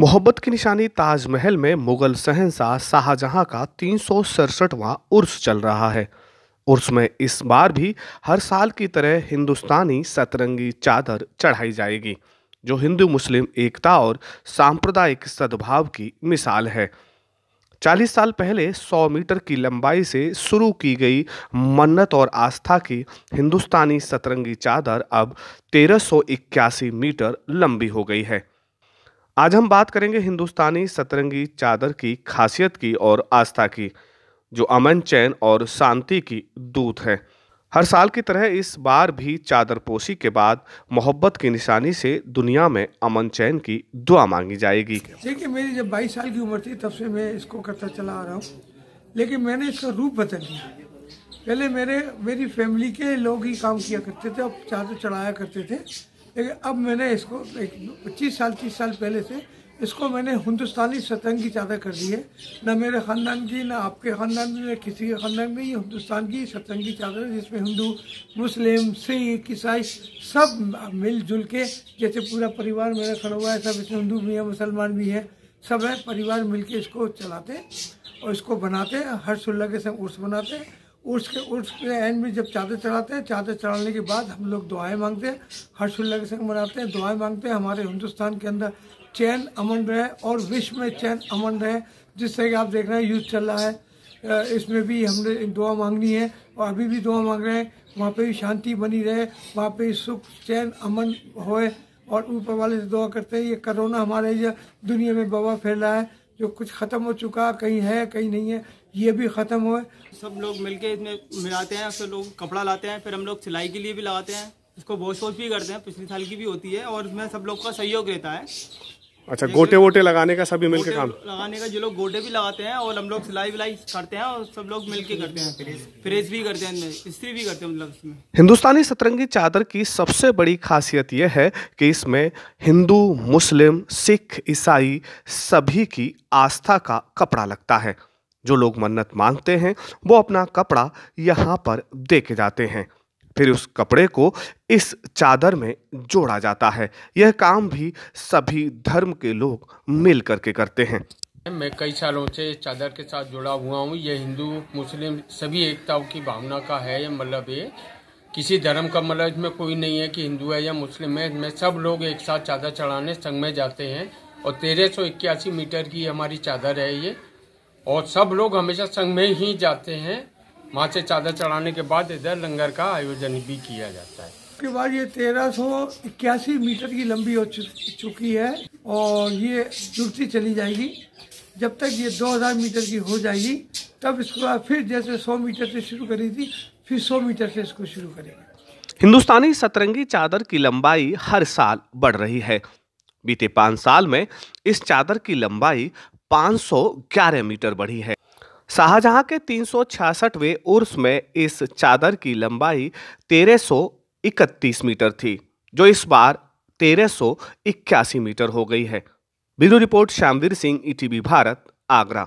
मोहब्बत की निशानी ताजमहल में मुगल सहनसा शाहजहां का तीन सौ उर्स चल रहा है उर्स में इस बार भी हर साल की तरह हिंदुस्तानी सतरंगी चादर चढ़ाई जाएगी जो हिंदू मुस्लिम एकता और सांप्रदायिक सद्भाव की मिसाल है 40 साल पहले 100 मीटर की लंबाई से शुरू की गई मन्नत और आस्था की हिंदुस्तानी सतरंगी चादर अब तेरह मीटर लंबी हो गई है आज हम बात करेंगे हिंदुस्तानी सतरंगी चादर की खासियत की और आस्था की जो अमन चैन और शांति की दूत है हर साल की तरह इस बार भी चादर पोशी के बाद मोहब्बत की निशानी से दुनिया में अमन चैन की दुआ मांगी जाएगी देखिए मेरी जब 22 साल की उम्र थी तब से मैं इसको करता चला आ रहा हूँ लेकिन मैंने इसका रूप बदल दिया पहले मेरे मेरी फैमिली के लोग ही काम किया करते थे और चादर चढ़ाया करते थे लेकिन अब मैंने इसको एक पच्चीस साल तीस साल पहले से इसको मैंने हिंदुस्तानी सतरंग की चादर कर दी है ना मेरे ख़ानदान की ना आपके ख़ानदान में ना किसी के ख़ानदान में ये हिंदुस्तान की सतरंग की चादर है जिसमें हिंदू मुस्लिम सिख ईसाई सब मिलजुल के जैसे पूरा परिवार मेरा खड़ा हुआ है सब इसमें हिंदू भी है मुसलमान भी है सब है परिवार मिलके इसको चलाते और इसको बनाते हर्षुल्ला के संग उर्स बनाते के उर्स के एंड में जब चादर चढ़ाते हैं चादर चढ़ाने के बाद हम लोग दुआएं मांगते हैं हर्षोल्ला के संग मनाते हैं दुआएं मांगते हैं हमारे हिंदुस्तान के अंदर चैन अमन रहे और विश्व में चैन अमन रहे जिस तरह आप देख रहे हैं युद्ध चल रहा है इसमें भी हमने दुआ मांगनी है और अभी भी दुआ मांग रहे हैं वहाँ पर भी शांति बनी रहे वहाँ पर सुख चैन अमन होए और ऊपर वाले से दुआ करते हैं ये करोना हमारे दुनिया में बवा फैला है जो कुछ ख़त्म हो चुका कहीं है कहीं नहीं है ये भी ख़त्म हो सब लोग मिलके इसमें मिलाते हैं फिर लोग कपड़ा लाते हैं फिर हम लोग सिलाई के लिए भी लगाते हैं इसको बहुत सोच भी करते हैं पिछले साल की भी होती है और उसमें सब लोग का सहयोग रहता है अच्छा गोटे वोटे लगाने का सभी मिलके काम लगाने का जो लोग गोटे भी लगाते हैं और हम लोग सिलाई विलाई करते हैं और सब लोग मिलके करते हैं फ्रेज भी करते हैं स्त्री भी करते हैं मतलब इसमें हिंदुस्तानी सतरंगी चादर की सबसे बड़ी खासियत यह है कि इसमें हिंदू मुस्लिम सिख ईसाई सभी की आस्था का कपड़ा लगता है जो लोग मन्नत मांगते हैं वो अपना कपड़ा यहाँ पर दे जाते हैं फिर उस कपड़े को इस चादर में जोड़ा जाता है यह काम भी सभी धर्म के लोग मिल करके करते हैं मैं कई सालों से चादर के साथ जुड़ा हुआ हूँ यह हिंदू मुस्लिम सभी एकताओं की भावना का है यह मतलब ये किसी धर्म का मतलब इसमें कोई नहीं है कि हिंदू है या मुस्लिम है इसमें सब लोग एक साथ चादर चढ़ाने संग में जाते हैं और तेरह मीटर की हमारी चादर है ये और सब लोग हमेशा संग में ही जाते हैं माँ से चादर चढ़ाने के बाद इधर लंगर का आयोजन भी किया जाता है उसके बाद ये तेरह सौ इक्यासी मीटर की लंबी हो चुकी है और ये जुड़ती चली जाएगी जब तक ये 2000 मीटर की हो जाएगी तब इसके बाद फिर जैसे 100 मीटर से शुरू करी थी फिर 100 मीटर से इसको शुरू करेंगे हिंदुस्तानी सतरंगी चादर की लंबाई हर साल बढ़ रही है बीते पाँच साल में इस चादर की लंबाई 511 मीटर बढ़ी है शाहजहां के तीन सौ उर्स में इस चादर की लंबाई 1331 मीटर थी जो इस बार 1381 मीटर हो गई है bureau report Shyamveer Singh ETV Bharat Agra